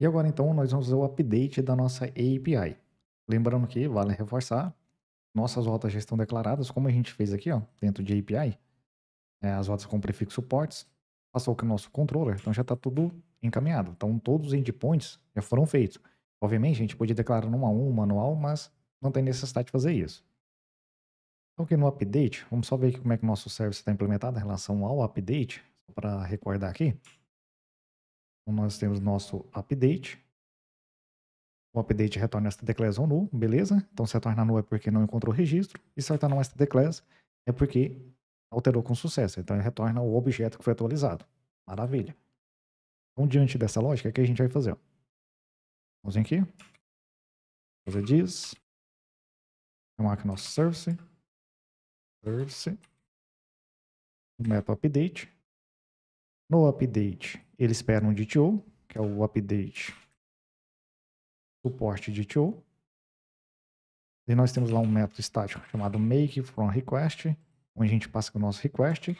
E agora então nós vamos fazer o update da nossa API. Lembrando que, vale reforçar, nossas rotas já estão declaradas, como a gente fez aqui ó, dentro de API. É, as rotas com prefixo ports, passou com o nosso controller, então já está tudo encaminhado. Então todos os endpoints já foram feitos. Obviamente a gente podia declarar numa um manual, mas não tem necessidade de fazer isso. Então aqui no update, vamos só ver como é que o nosso service está implementado em relação ao update, para recordar aqui. Então, nós temos nosso update. O update retorna stdclass ou null, beleza? Então, se retorna null é porque não encontrou registro, e se retorna um stdclass é porque alterou com sucesso. Então, ele retorna o objeto que foi atualizado. Maravilha. Então, diante dessa lógica, o que a gente vai fazer? Vamos vir aqui. Fazer diz. Chamar aqui nosso service. Service. Meta update. No update, ele espera um DTO, que é o update suporte DTO. E nós temos lá um método estático chamado make from request, onde a gente passa o nosso request.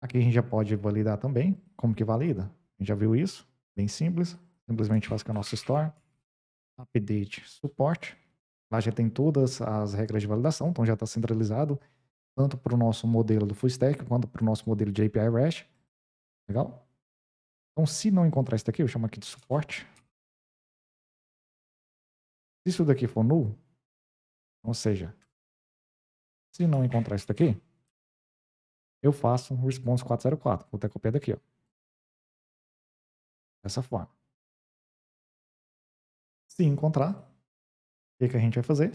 Aqui a gente já pode validar também. Como que valida? A gente já viu isso, bem simples. Simplesmente faz com o nosso store, update suporte. Lá já tem todas as regras de validação, então já está centralizado, tanto para o nosso modelo do full stack quanto para o nosso modelo de API REST. Legal? Então, se não encontrar isso daqui, eu chamo aqui de suporte. Se isso daqui for null, ou seja, se não encontrar isso daqui, eu faço um response 404. Vou até copiar daqui, ó. Dessa forma. Se encontrar, o que, que a gente vai fazer?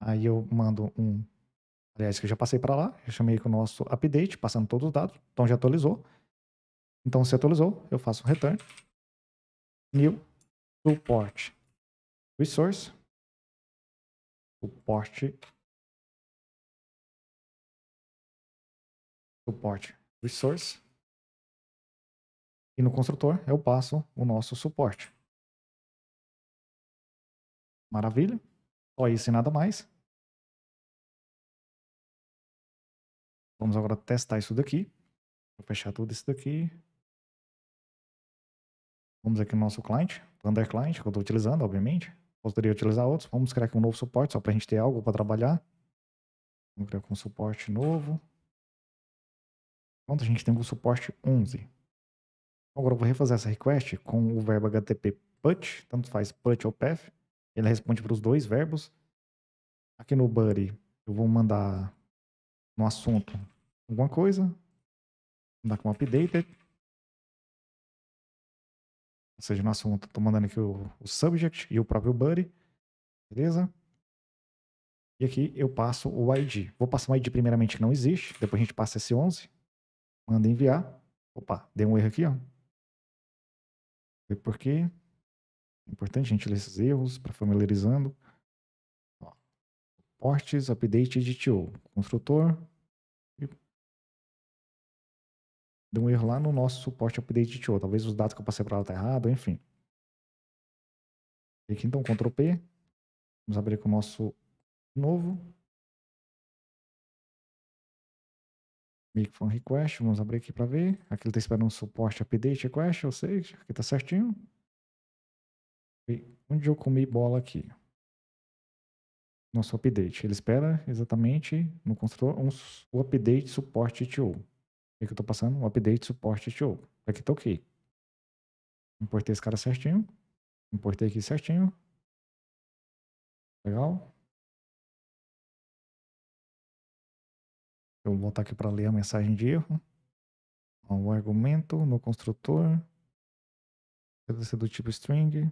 Aí eu mando um. Aliás, que eu já passei para lá, já chamei o nosso update, passando todos os dados, então já atualizou. Então se atualizou, eu faço um return new support resource suporte suporte resource e no construtor eu passo o nosso suporte. Maravilha. Só isso e nada mais. Vamos agora testar isso daqui. Vou fechar tudo isso daqui. Vamos aqui no nosso cliente, Thunder Client, que eu estou utilizando, obviamente. Poderia utilizar outros. Vamos criar aqui um novo suporte, só para a gente ter algo para trabalhar. Vamos criar aqui um suporte novo. Pronto, a gente tem o um suporte 11. Agora eu vou refazer essa request com o verbo HTTP put, tanto faz put ou path. Ele responde para os dois verbos. Aqui no buddy, eu vou mandar no assunto alguma coisa. Vou mandar com updated. Ou seja, nosso, estou tá, mandando aqui o, o subject e o próprio body. Beleza? E aqui eu passo o ID. Vou passar um ID primeiramente que não existe, depois a gente passa esse 11, manda enviar. Opa, deu um erro aqui, ó. Ver por quê? É importante a gente ler esses erros para familiarizando. Ports, Portes, update de construtor, deu um erro lá no nosso suporte update de Talvez os dados que eu passei para lá tá errado, enfim. E aqui então, Ctrl P. Vamos abrir com o nosso novo. make Microphone request, vamos abrir aqui para ver. Aqui ele está esperando um suporte update request, ou seja, aqui está certinho. E onde eu comi bola aqui? Nosso update. Ele espera exatamente no construtor um, o update suporte TO. É que, eu tô passando? um update suporte show. Aqui é tá ok. Importei esse cara certinho. Importei aqui certinho. Legal. Eu vou voltar aqui para ler a mensagem de erro. O argumento no construtor. Deve ser do tipo string.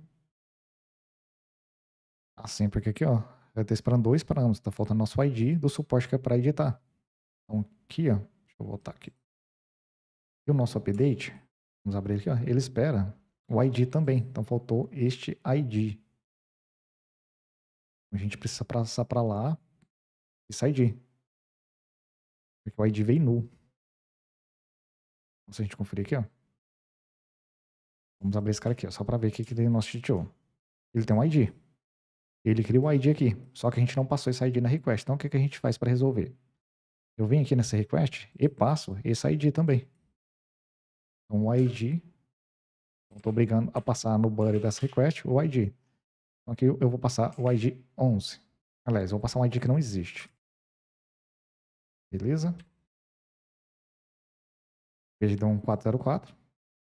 Assim porque aqui, ó. Vai ter esperando dois parâmetros. Tá faltando nosso ID do suporte que é para editar. Então aqui, ó. Deixa eu voltar aqui. E o nosso update, vamos abrir aqui, ó, ele espera o ID também. Então faltou este ID. A gente precisa passar para lá esse ID. Porque o ID veio nulo. Então, se a gente conferir aqui, ó. Vamos abrir esse cara aqui, ó, só para ver o que, que tem no nosso GTO. Ele tem um ID. Ele cria o ID aqui, só que a gente não passou esse ID na request. Então, o que, que a gente faz para resolver? Eu venho aqui nessa request e passo esse ID também. Então, o ID. Estou brigando a passar no body dessa request o ID. Então, aqui eu vou passar o ID 11. Aliás, eu vou passar um ID que não existe. Beleza? que deu um 404.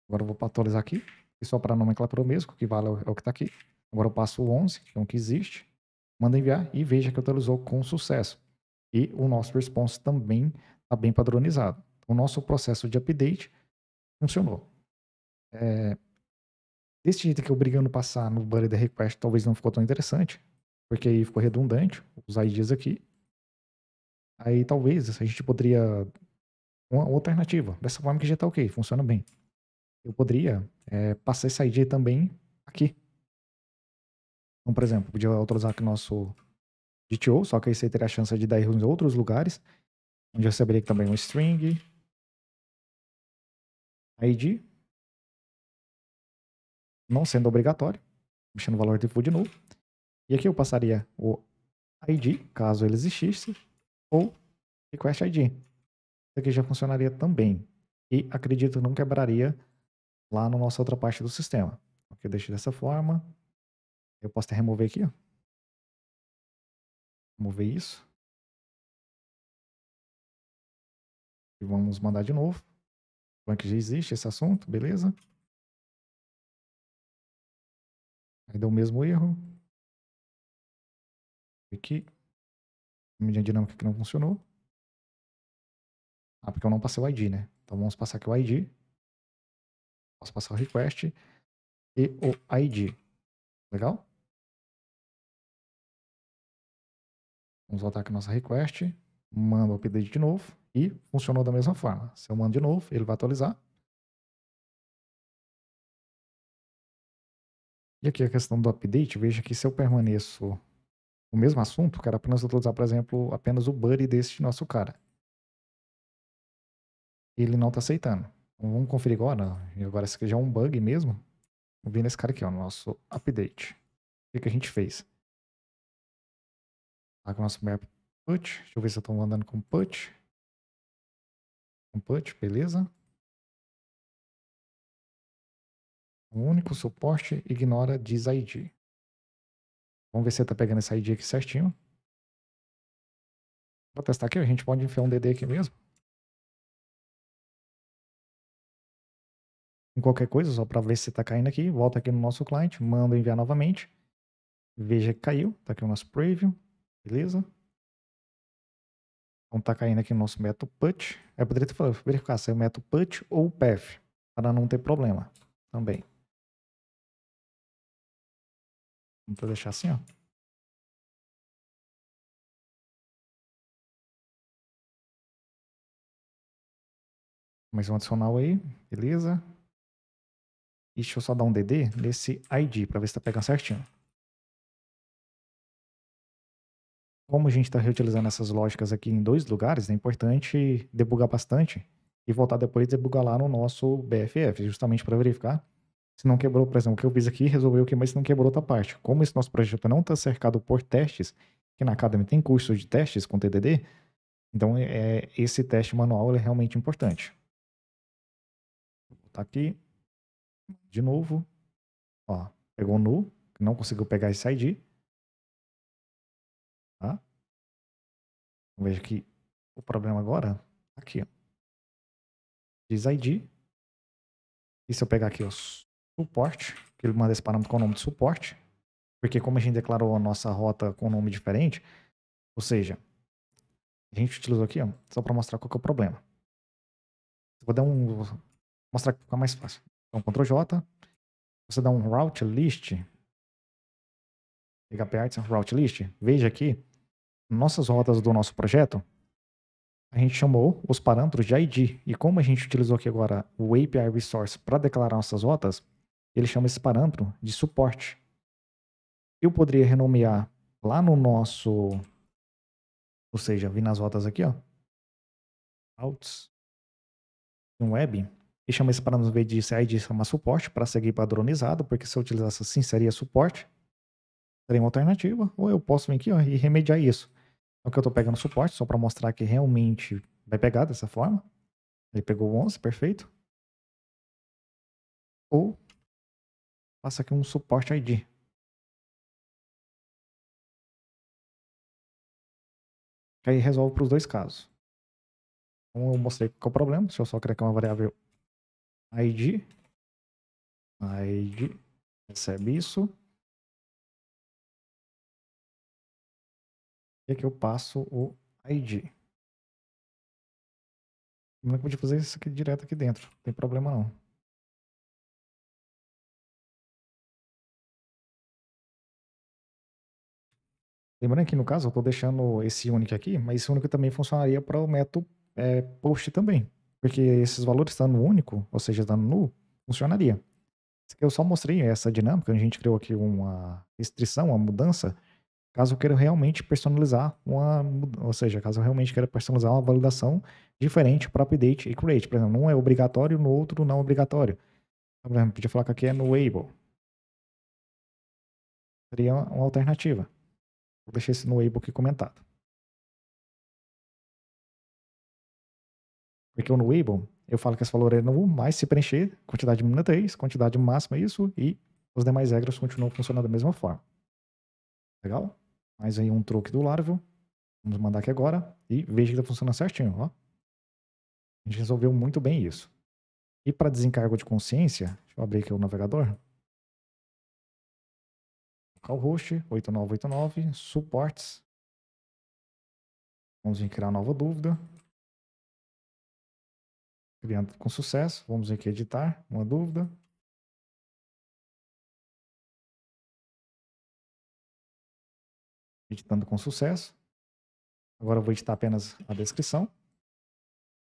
Agora eu vou atualizar aqui. E só para a nomenclatura mesmo, o que vale é o que está aqui. Agora eu passo o 11, que é um que existe. Manda enviar e veja que atualizou com sucesso. E o nosso response também está bem padronizado. O nosso processo de update funcionou. É, desse jeito que eu brigando passar no Buddy the Request talvez não ficou tão interessante, porque aí ficou redundante os IDs aqui. Aí talvez a gente poderia. Uma, uma alternativa, dessa forma que já está ok, funciona bem. Eu poderia é, passar esse ID também aqui. Então, por exemplo, podia autorizar aqui o nosso GTO, só que aí você teria a chance de dar erro em outros lugares. Onde eu receberia também é um string, ID. Não sendo obrigatório. Mexendo no valor de de novo. E aqui eu passaria o ID, caso ele existisse, ou request ID. Isso aqui já funcionaria também. E acredito não quebraria lá na nossa outra parte do sistema. Aqui eu deixo dessa forma. Eu posso até remover aqui. Ó. Remover isso. E vamos mandar de novo. Como é já existe esse assunto, beleza? Aí deu é o mesmo erro. Aqui. Mídia dinâmica que não funcionou. Ah, porque eu não passei o ID, né? Então vamos passar aqui o ID. Posso passar o request e o ID. Legal? Vamos voltar aqui a nossa request manda o update de novo e funcionou da mesma forma. Se eu mando de novo, ele vai atualizar. E aqui a questão do update, veja que se eu permaneço o mesmo assunto, quero apenas utilizar por exemplo, apenas o buddy deste nosso cara. Ele não está aceitando. Então, vamos conferir agora. Agora esse aqui já é um bug mesmo. Vim nesse cara aqui, ó, no nosso update. O que, que a gente fez? Tá com o nosso map Put, deixa eu ver se eu estou mandando com put. Com put, beleza. O único suporte ignora ID. Vamos ver se está pegando essa ID aqui certinho. Vou testar aqui, a gente pode enfiar um DD aqui mesmo. Em qualquer coisa, só para ver se está caindo aqui. Volta aqui no nosso cliente, manda enviar novamente. Veja que caiu. Está aqui o nosso preview. Beleza? Então tá caindo aqui o nosso método put. É, eu poderia ter falado, verificar se é o método put ou o path, para não ter problema também. Vou deixar assim, ó. Mais um adicional aí, beleza. E deixa eu só dar um DD nesse ID para ver se tá pegando certinho. como a gente está reutilizando essas lógicas aqui em dois lugares, é importante debugar bastante e voltar depois e debugar lá no nosso BFF, justamente para verificar se não quebrou, por exemplo, o que eu fiz aqui, resolveu que, mas se não quebrou outra parte. Como esse nosso projeto não está cercado por testes, que na Academy tem curso de testes com TDD, então é, é, esse teste manual é realmente importante. Vou botar aqui, de novo, ó, pegou nu, não conseguiu pegar esse ID, Tá? Veja que o problema agora aqui, ó. Diz ID. E se eu pegar aqui, o suporte, que ele manda esse parâmetro com o nome de suporte, porque como a gente declarou a nossa rota com nome diferente, ou seja, a gente utilizou aqui, ó, só para mostrar qual que é o problema. Vou dar um vou mostrar que fica mais fácil. Então, Ctrl J, você dá um route list, pegar Arts route list, veja aqui nossas rodas do nosso projeto, a gente chamou os parâmetros de ID. E como a gente utilizou aqui agora o API Resource para declarar nossas rotas, ele chama esse parâmetro de suporte. Eu poderia renomear lá no nosso, ou seja, vim nas rotas aqui, ó, outs, em web, e chama esse parâmetro de ID chamar suporte para seguir padronizado, porque se eu utilizasse assim seria suporte, seria uma alternativa, ou eu posso vir aqui ó, e remediar isso. É o que eu tô pegando suporte, só para mostrar que realmente vai pegar dessa forma. Ele pegou 11, perfeito. Ou passa aqui um suporte ID. Que aí resolve para os dois casos. Então eu mostrei qual é o problema. Deixa eu só criar aqui uma variável ID. ID recebe isso. E aqui eu passo o ID. Como é que eu podia fazer isso aqui direto aqui dentro? Não tem problema não. Lembrando que no caso eu estou deixando esse único aqui, mas esse único também funcionaria para o método é, post também. Porque esses valores estando único, ou seja, estando nu, funcionaria. Eu só mostrei essa dinâmica, a gente criou aqui uma restrição, uma mudança, caso eu queira realmente personalizar uma, ou seja, caso eu realmente queira personalizar uma validação diferente para update e create. Por exemplo, um é obrigatório, no outro não é obrigatório. Por exemplo, podia falar que aqui é no Able. Seria uma alternativa. Vou deixar esse no Able aqui comentado. Porque no Able, eu falo que esse valor é no mais se preencher, quantidade mínima 3, é quantidade máxima é isso, e os demais regras continuam funcionando da mesma forma. Legal? mais aí um truque do Laravel. Vamos mandar aqui agora e veja que está funcionando certinho. Ó. A gente resolveu muito bem isso. E para desencargo de consciência, deixa eu abrir aqui o navegador. Localhost 8989, suportes. Vamos criar nova dúvida. Criando com sucesso. Vamos aqui editar uma dúvida. editando com sucesso. Agora eu vou editar apenas a descrição.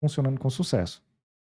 Funcionando com sucesso.